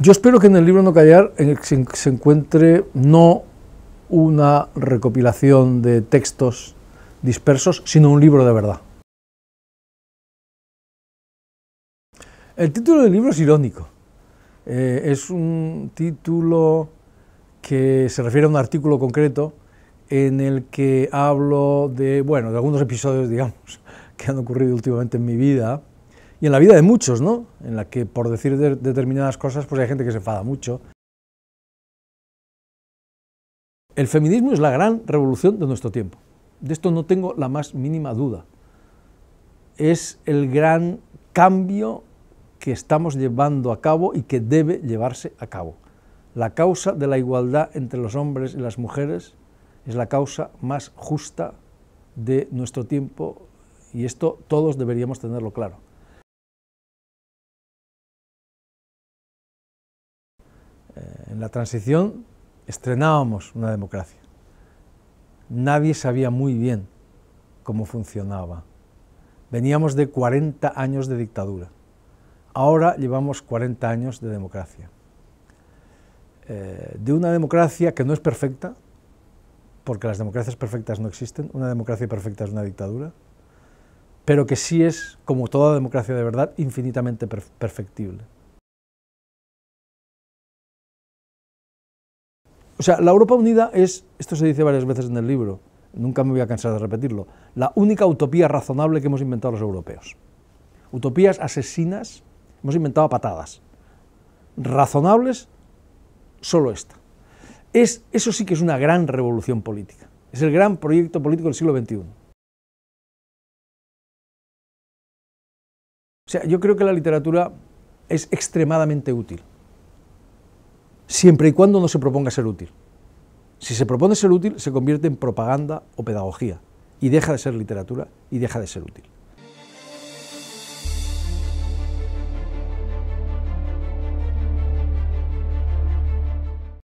Yo espero que en el libro No Callar se, encuentre no una recopilación de textos dispersos, sino un libro de verdad. El título del libro es irónico. Eh, es un título que se refiere a un artículo concreto en el que hablo de, bueno, de algunos episodios, que han ocurrido últimamente en mi vida, y en la vida de muchos, ¿no? En la que por decir determinadas cosas, pues hay gente que se enfada mucho. El feminismo es la gran revolución de nuestro tiempo. De esto no tengo la más mínima duda. Es el gran cambio que estamos llevando a cabo y que debe llevarse a cabo. La causa de la igualdad entre los hombres y las mujeres es la causa más justa de nuestro tiempo y esto todos deberíamos tenerlo claro. en la transición estrenábamos una democracia. Nadie sabía muy bien cómo funcionaba. Veníamos de 40 años de dictadura. Ahora llevamos 40 años de democracia. Eh, de una democracia que no es perfecta, porque las democracias perfectas no existen, una democracia perfecta es una dictadura, pero que sí es, como toda democracia de verdad, infinitamente perfectible. O sea, la Europa unida es, esto se dice varias veces en el libro, nunca me voy a cansar de repetirlo, la única utopía razonable que hemos inventado los europeos. Utopías asesinas hemos inventado a patadas. Razonables, solo esta. eso sí que es una gran revolución política. Es el gran proyecto político del siglo XXI. O sea, yo creo que la literatura es extremadamente útil siempre y cuando no se proponga ser útil. Si se propone ser útil, se convierte en propaganda o pedagogía y deja de ser literatura y deja de ser útil.